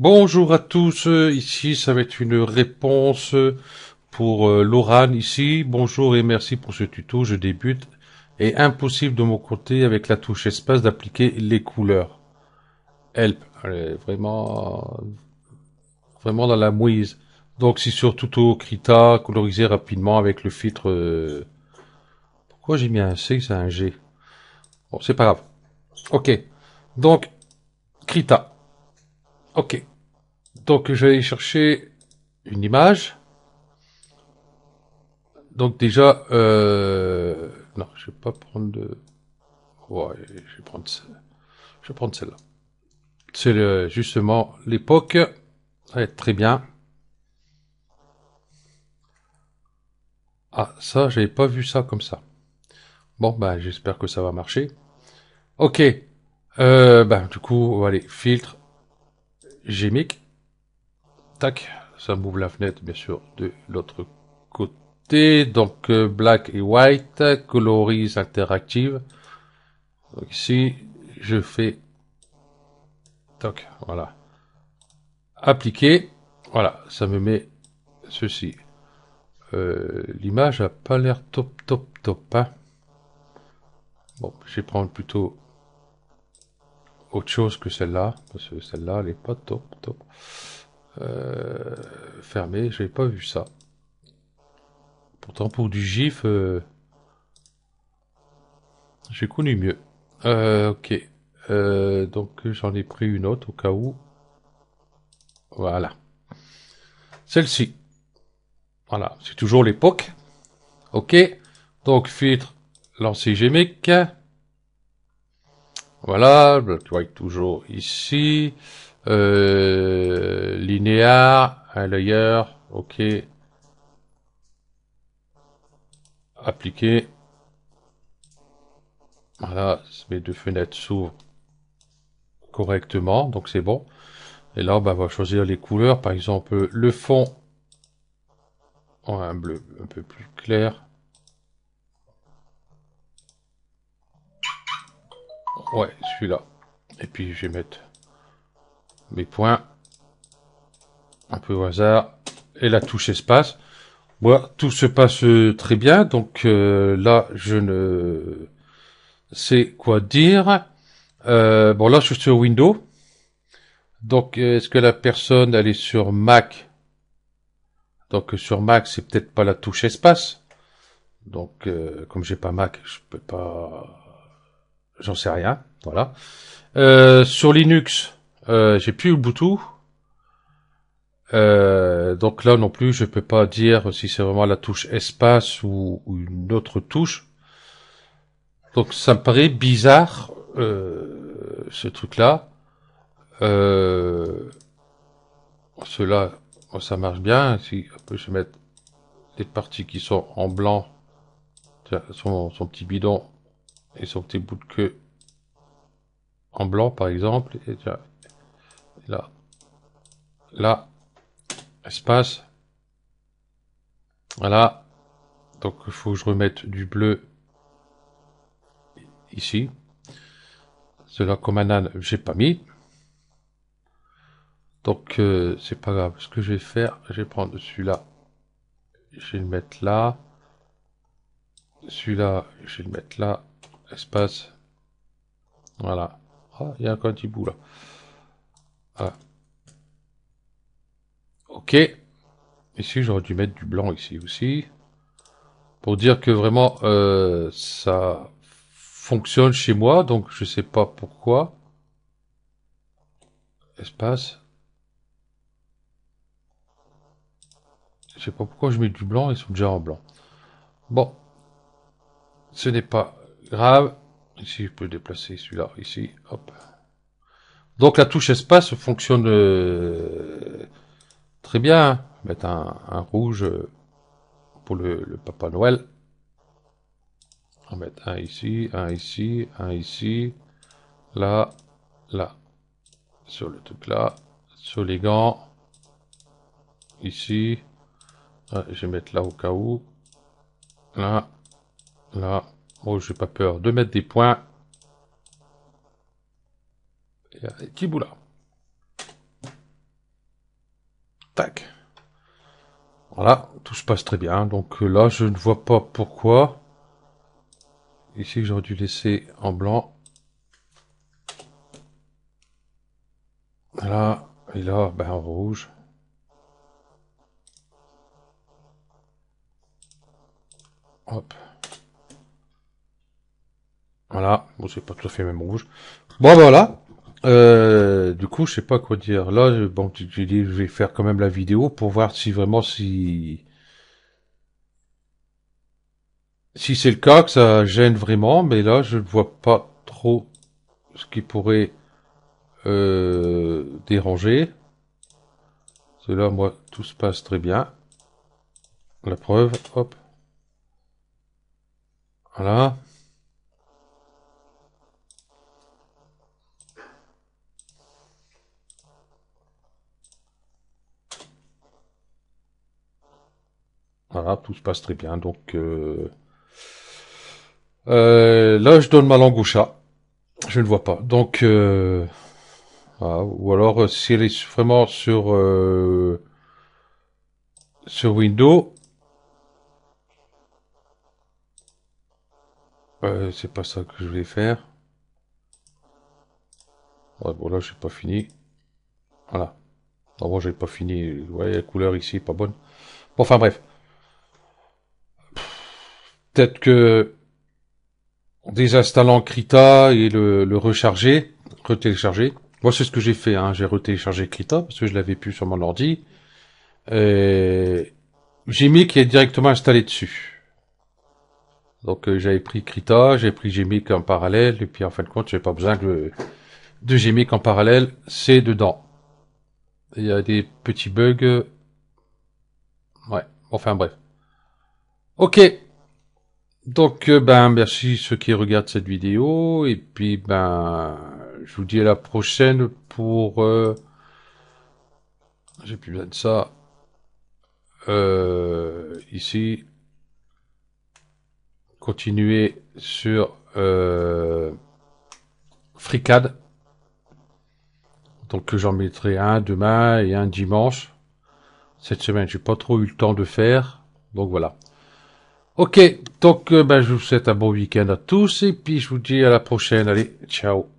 Bonjour à tous, ici ça va être une réponse pour euh, Loran ici. Bonjour et merci pour ce tuto, je débute. Et impossible de mon côté avec la touche espace d'appliquer les couleurs. Help, vraiment, vraiment dans la mouise. Donc c'est sur tuto Krita, coloriser rapidement avec le filtre. Euh, pourquoi j'ai mis un C, c'est un G Bon, c'est pas grave. Ok, donc Krita. Ok. Donc je vais aller chercher une image. Donc déjà, euh, non, je vais pas prendre de... Ouais, je vais prendre, je vais prendre celle-là. C'est justement l'époque. Ça va être très bien. Ah, ça, j'avais pas vu ça comme ça. Bon, ben, j'espère que ça va marcher. Ok. Euh, ben, du coup, on va aller filtre, Gmic. Tac, ça m'ouvre la fenêtre, bien sûr, de l'autre côté. Donc, euh, black et white, coloris interactive. Donc, ici, je fais... Tac, voilà. Appliquer. Voilà, ça me met ceci. Euh, l'image a pas l'air top, top, top. Hein. Bon, je vais prendre plutôt autre chose que celle-là, parce que celle-là, elle est pas top, top. Euh, fermée, j'ai pas vu ça. Pourtant, pour du GIF, euh, j'ai connu mieux. Euh, ok. Euh, donc, j'en ai pris une autre au cas où. Voilà. Celle-ci. Voilà. C'est toujours l'époque. Ok. Donc, filtre, lancer voilà, est toujours ici. Euh, linéaire, un layer, ok. Appliquer. Voilà, mes deux fenêtres s'ouvrent correctement, donc c'est bon. Et là, bah, on va choisir les couleurs, par exemple le fond, en un bleu un peu plus clair. Ouais, celui-là. Et puis je vais mettre mes points un peu au hasard et la touche espace. moi tout se passe très bien. Donc euh, là, je ne sais quoi dire. Euh, bon, là, je suis sur Windows. Donc, est-ce que la personne, elle est sur Mac Donc, sur Mac, c'est peut-être pas la touche espace. Donc, euh, comme j'ai pas Mac, je peux pas j'en sais rien, voilà. Euh, sur Linux, euh, j'ai plus Ubuntu. Euh, donc là non plus, je peux pas dire si c'est vraiment la touche espace ou, une autre touche. Donc ça me paraît bizarre euh, ce truc-là. Cela, ça marche bien. Si je vais mettre les parties qui sont en blanc, son petit bidon et son petit bout de queue en blanc, par exemple. Et là, là, espace. Voilà. Donc, il faut que je remette du bleu ici. Cela comme un âne, j'ai pas mis. Donc, euh, c'est pas grave. Ce que je vais faire, je vais prendre celui-là. Je vais le mettre là. Celui-là, je vais le mettre là espace. Voilà. Ah, il y a encore un petit bout là. Voilà. Ok. Ici, j'aurais dû mettre du blanc ici aussi. Pour dire que vraiment, euh, ça fonctionne chez moi. Donc, je sais pas pourquoi. Espace. Je sais pas pourquoi je mets du blanc. Ils sont déjà en blanc. Bon. Ce n'est pas grave. Ici, je peux déplacer celui-là, ici, hop. Donc la touche espace fonctionne euh, très bien. Hein. Mettre un, rouge euh, pour le, Papa Noël. On va mettre un ici, un ici, un ici, là, là, sur le truc là, sur les gants, ici, je vais mettre là au cas où, là, là, Oh, j'ai pas peur de mettre des points. Et euh, là. Tac. Voilà, tout se passe très bien. Donc euh, là, je ne vois pas pourquoi. Ici, j'aurais dû laisser en blanc. Voilà. et là, ben, en rouge. Hop. Voilà, bon c'est pas tout à fait même rouge. Bon voilà. Euh, du coup, je sais pas quoi dire. Là, bon, je vais faire quand même la vidéo pour voir si vraiment si si c'est le cas que ça gêne vraiment. Mais là, je ne vois pas trop ce qui pourrait euh, déranger. Cela, moi, tout se passe très bien. La preuve, hop. Voilà. tout se passe très bien. Donc euh, euh, là, je donne ma langue au chat. Je ne vois pas. Donc euh, ah, ou alors si elle est vraiment sur sur Windows c'est pas ça que je vais faire bon là j'ai pas fini voilà moi j'ai pas fini voyez la couleur ici pas bonne bon enfin bref peut-être que en désinstallant Krita et le, le recharger, télécharger Moi, c'est ce que j'ai fait. Hein. J'ai téléchargé Krita parce que je l'avais plus sur mon ordi. Et j'ai qui est directement installé dessus. Donc euh, j'avais pris Krita, j'ai pris Gmic en parallèle, et puis en fin de compte, j'ai pas besoin de, de Gmic en parallèle, c'est dedans. Il y a des petits bugs. Ouais, enfin bref. Ok, donc, euh, ben, merci ceux qui regardent cette vidéo. Et puis, ben, je vous dis à la prochaine pour. Euh, j'ai plus besoin de ça. Euh, ici. Continuer sur euh, Fricade. Donc, j'en mettrai un demain et un dimanche. Cette semaine, j'ai pas trop eu le temps de faire. Donc voilà. Ok, donc euh, ben, je vous souhaite un bon week-end à tous et puis je vous dis à la prochaine. Allez, ciao.